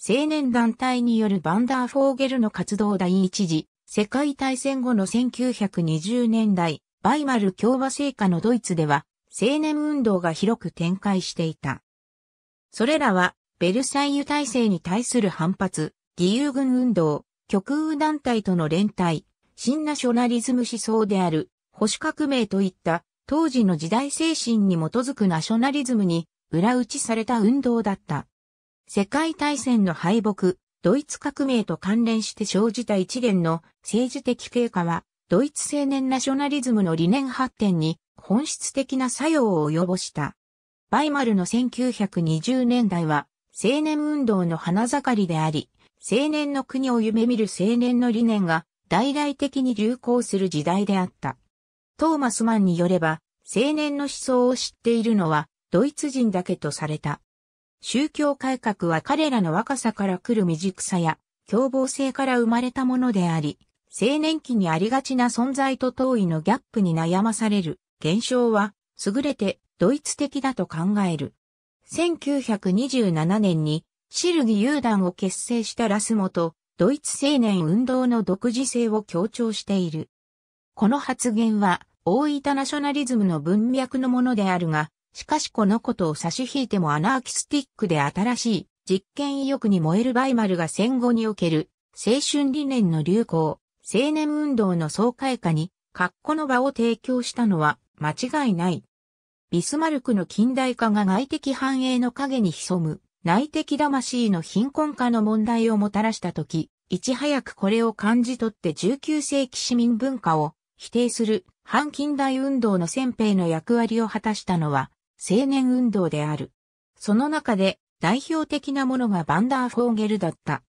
青年団体によるバンダー・フォーゲルの活動第一次、世界大戦後の1920年代、バイマル共和成下のドイツでは、青年運動が広く展開していた。それらは、ベルサイユ体制に対する反発、義勇軍運動、極右団体との連帯、新ナショナリズム思想である、保守革命といった当時の時代精神に基づくナショナリズムに裏打ちされた運動だった。世界大戦の敗北、ドイツ革命と関連して生じた一連の政治的経過は、ドイツ青年ナショナリズムの理念発展に本質的な作用を及ぼした。バイマルの1920年代は青年運動の花盛りであり、青年の国を夢見る青年の理念が大々的に流行する時代であった。トーマスマンによれば、青年の思想を知っているのはドイツ人だけとされた。宗教改革は彼らの若さから来る未熟さや、凶暴性から生まれたものであり、青年期にありがちな存在と当意のギャップに悩まされる現象は、優れてドイツ的だと考える。1927年に、シルギ・ユーを結成したラスモと、ドイツ青年運動の独自性を強調している。この発言は、大分ナショナリズムの文脈のものであるが、しかしこのことを差し引いてもアナーキスティックで新しい実験意欲に燃えるバイマルが戦後における青春理念の流行、青年運動の爽快化に、格好の場を提供したのは間違いない。ビスマルクの近代化が外的繁栄の影に潜む内的魂の貧困化の問題をもたらしたとき、いち早くこれを感じ取って19世紀市民文化を否定する反近代運動の先兵の役割を果たしたのは青年運動である。その中で代表的なものがバンダーフォーゲルだった。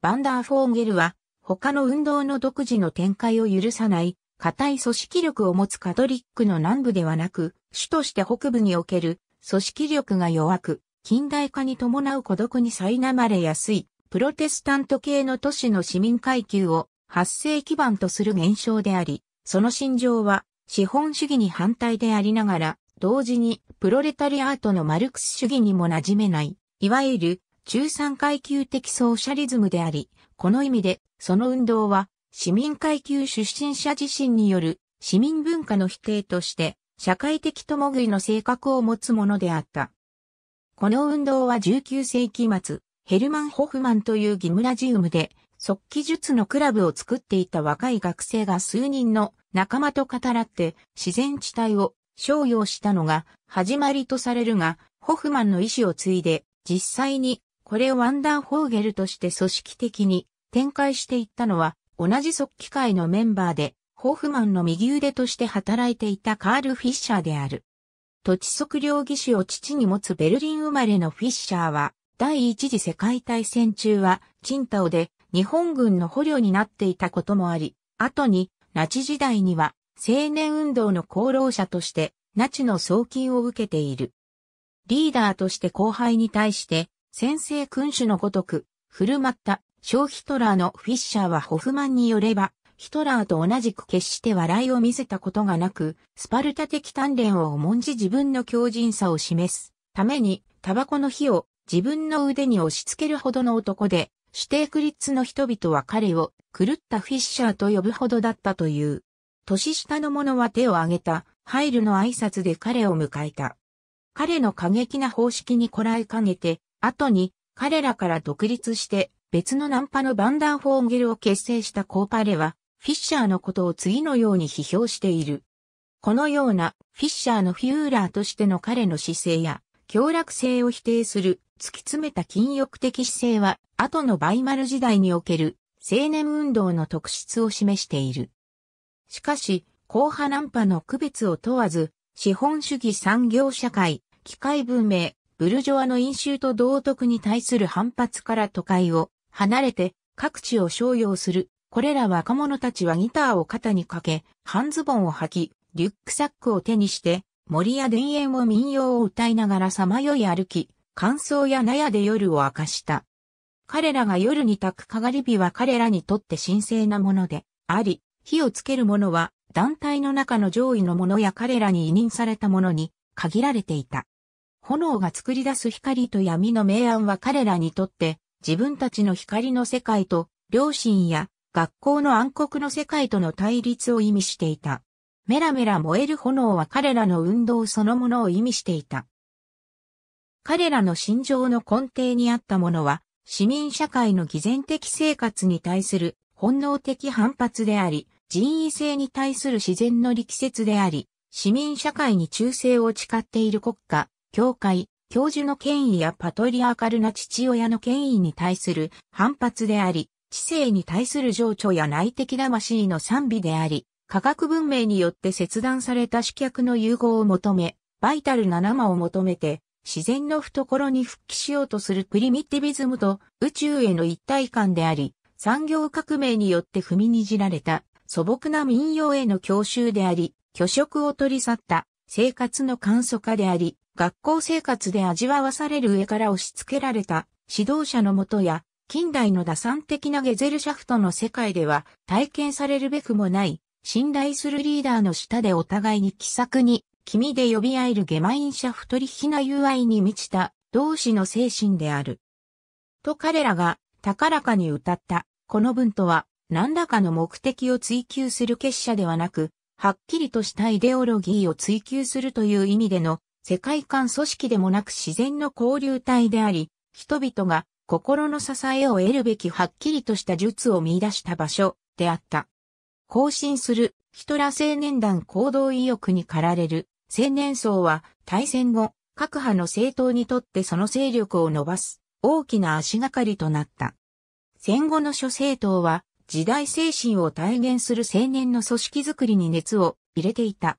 バンダーフォーゲルは他の運動の独自の展開を許さない固い組織力を持つカトリックの南部ではなく、主として北部における組織力が弱く、近代化に伴う孤独に苛まれやすい、プロテスタント系の都市の市民階級を発生基盤とする現象であり、その心情は資本主義に反対でありながら、同時にプロレタリアートのマルクス主義にも馴染めない、いわゆる中産階級的ソーシャリズムであり、この意味でその運動は市民階級出身者自身による市民文化の否定として社会的共食いの性格を持つものであった。この運動は19世紀末、ヘルマン・ホフマンというギムラジウムで即帰術のクラブを作っていた若い学生が数人の仲間と語らって自然地帯を商用したのが始まりとされるが、ホフマンの意思を継いで、実際にこれをワンダーホーゲルとして組織的に展開していったのは、同じ即機会のメンバーで、ホフマンの右腕として働いていたカール・フィッシャーである。土地測量技師を父に持つベルリン生まれのフィッシャーは、第一次世界大戦中は、チンタオで日本軍の捕虜になっていたこともあり、後に、ナチ時代には青年運動の功労者として、ナチの送金を受けている。リーダーとして後輩に対して、先制君主のごとく、振る舞った、小ヒトラーのフィッシャーはホフマンによれば、ヒトラーと同じく決して笑いを見せたことがなく、スパルタ的鍛錬を重んじ自分の強靭さを示すために、タバコの火を自分の腕に押し付けるほどの男で、シュテークリッツの人々は彼を狂ったフィッシャーと呼ぶほどだったという。年下の者は手を挙げた、入るの挨拶で彼を迎えた。彼の過激な方式にこらえかげて、後に彼らから独立して別のナンパのバンダーフォーゲルを結成したコーパレは、フィッシャーのことを次のように批評している。このようなフィッシャーのフューラーとしての彼の姿勢や、強楽性を否定する突き詰めた禁欲的姿勢は、後のバイマル時代における青年運動の特質を示している。しかし、後波難波の区別を問わず、資本主義産業社会、機械文明、ブルジョアの飲酒と道徳に対する反発から都会を離れて各地を商用する。これら若者たちはギターを肩にかけ、半ズボンを履き、リュックサックを手にして、森や田園を民謡を歌いながらさまよい歩き、乾燥や納屋で夜を明かした。彼らが夜に炊くかがり火は彼らにとって神聖なものであり、火をつけるものは団体の中の上位の者や彼らに委任された者に限られていた。炎が作り出す光と闇の明暗は彼らにとって自分たちの光の世界と両親や学校の暗黒の世界との対立を意味していた。メラメラ燃える炎は彼らの運動そのものを意味していた。彼らの心情の根底にあったものは、市民社会の偽善的生活に対する本能的反発であり、人為性に対する自然の力説であり、市民社会に忠誠を誓っている国家、教会、教授の権威やパトリアーカルな父親の権威に対する反発であり、知性に対する情緒や内的魂の賛美であり、科学文明によって切断された主客の融合を求め、バイタルな生を求めて、自然の懐に復帰しようとするプリミティビズムと宇宙への一体感であり、産業革命によって踏みにじられた素朴な民謡への教習であり、虚職を取り去った生活の簡素化であり、学校生活で味わわされる上から押し付けられた指導者のもとや、近代の打算的なゲゼルシャフトの世界では体験されるべくもない信頼するリーダーの下でお互いに気さくに、君で呼び合えるゲマインシャフトリヒな友愛に満ちた同志の精神である。と彼らが高らかに歌った、この文とは何らかの目的を追求する結社ではなく、はっきりとしたイデオロギーを追求するという意味での世界観組織でもなく自然の交流体であり、人々が心の支えを得るべきはっきりとした術を見出した場所であった。更新するヒトラ青年団行動意欲に駆られる青年層は大戦後、各派の政党にとってその勢力を伸ばす大きな足がかりとなった。戦後の諸政党は時代精神を体現する青年の組織づくりに熱を入れていた。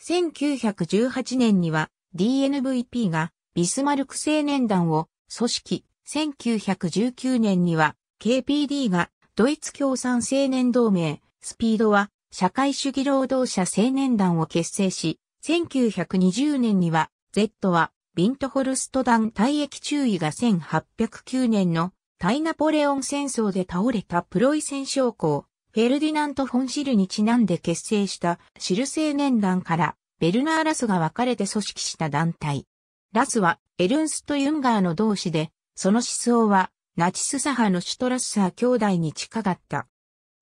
1918年には DNVP がビスマルク青年団を組織、1919年には KPD がドイツ共産青年同盟、スピードは社会主義労働者青年団を結成し、1920年には Z はビントホルスト団退役注意が1809年の対ナポレオン戦争で倒れたプロイセン将校、フェルディナント・フォン・シルにちなんで結成したシル青年団からベルナー・ラスが分かれて組織した団体。ラスはエルンスト・ユンガーの同志で、その思想はナチス左派のシュトラッサー兄弟に近かった。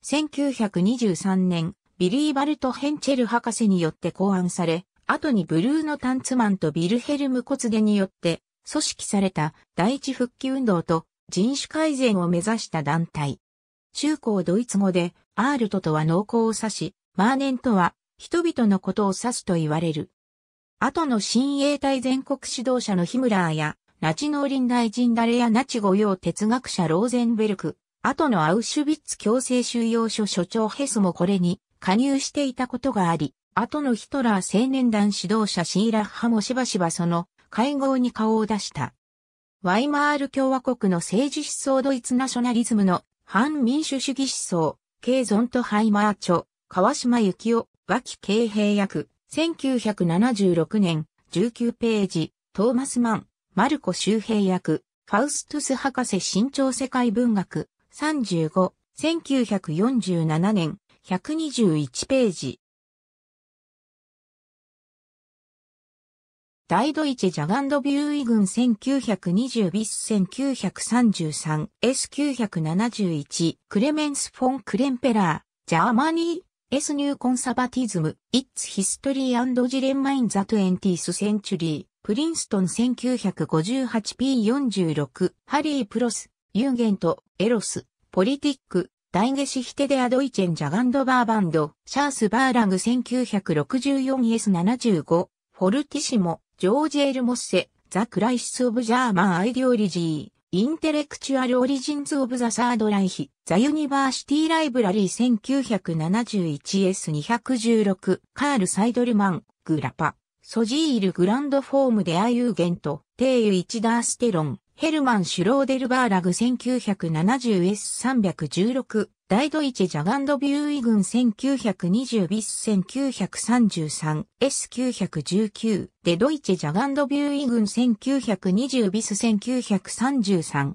1923年、ビリー・バルト・ヘンチェル博士によって考案され、後にブルーノ・タンツマンとビルヘルム・コツデによって組織された第一復帰運動と人種改善を目指した団体。中高ドイツ語で、アールトとは農耕を指し、マーネンとは人々のことを指すと言われる。後の新英隊全国指導者のヒムラーや、ナチ農林大臣ダレやナチ御用哲学者ローゼンベルク、後のアウシュビッツ強制収容所所長ヘスもこれに加入していたことがあり、後のヒトラー青年団指導者シーラッハもしばしばその会合に顔を出した。ワイマール共和国の政治思想ドイツナショナリズムの反民主主義思想、ケゾントハイマーチョ、川島幸夫、脇慶平役、1976年、19ページ、トーマスマン、マルコ周平役、ファウストゥス博士新潮世界文学、35、1947年、121ページ、大ドイチジャガンドビューイ軍1920ビス1933 S971 クレメンス・フォン・クレンペラージャーマニー S ニューコンサバティズム Its History and Dilemma in the 20th Century プリンストン 1958p46 ハリー・プロスユーゲントエロスポリティック大ゲシヒテデアドイチェンジャガンドバーバンドシャースバーラグ 1964S75 フォルティシモジョージ・エルモッセ、ザ・クライシス・オブ・ジャーマン・アイディオリジー、インテレクチュアル・オリジンズ・オブ・ザ・サード・ライヒ、ザ・ユニバーシティ・ライブラリー 1971S216、カール・サイドルマン、グラパ、ソジール・グランドフォーム・デア・ユーゲント、テイユ・イチダーステロン、ヘルマン・シュローデルバーラグ 1970S316 大ドイチジャガンドビューイ軍1920ビス1933 S919 でドイチジャガンドビューイ軍1920ビス1933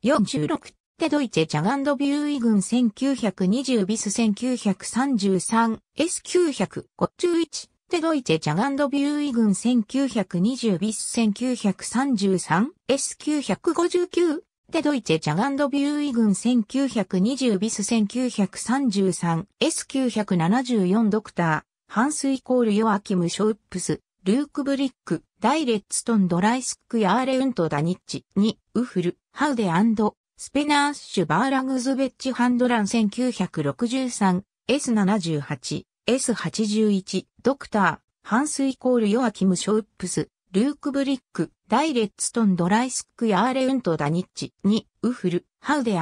S46 でドイチェジャガンドビューイ軍1920ビス1933 S951 でドイチェジャガンドビューイ軍1920ビス1933 S959 デドイチェ・ジャガンド・ビューイ軍1920ビス 1933S974 ドクター、ハンスイコールヨアキム・ショウプス、ルーク・ブリック、ダイレッツトン・ドライスク・ヤーレ・ウント・ダニッチ、に、ウフル、ハウデ・アンド、スペナーッシュ・バーラグズベッチ・ハンドラン 1963S78、S81、ドクター、ハンスイコールヨアキム・ショウプス、ルークブリック、ダイレッツトンドライスックヤーレウントダニッチ、ニ・ウフル、ハウデ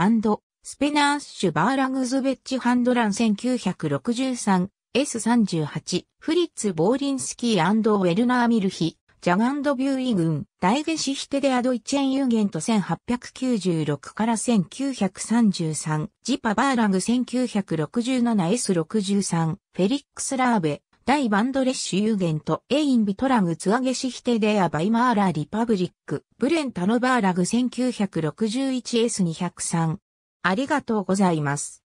スペナーッシュバーラグズベッチハンドラン 1963S38 フリッツ・ボーリンスキーウェルナー・ミルヒジャガンド・ビューイ軍イゲシヒテデアドイチェン・ユーゲント1896から1933ジパ・バーラグ 1967S63 フェリックス・ラーベ大バンドレッシュ有限とエインビトラグツアゲシヒテデアバイマーラリパブリック、ブレンタノバーラグ 1961S203。ありがとうございます。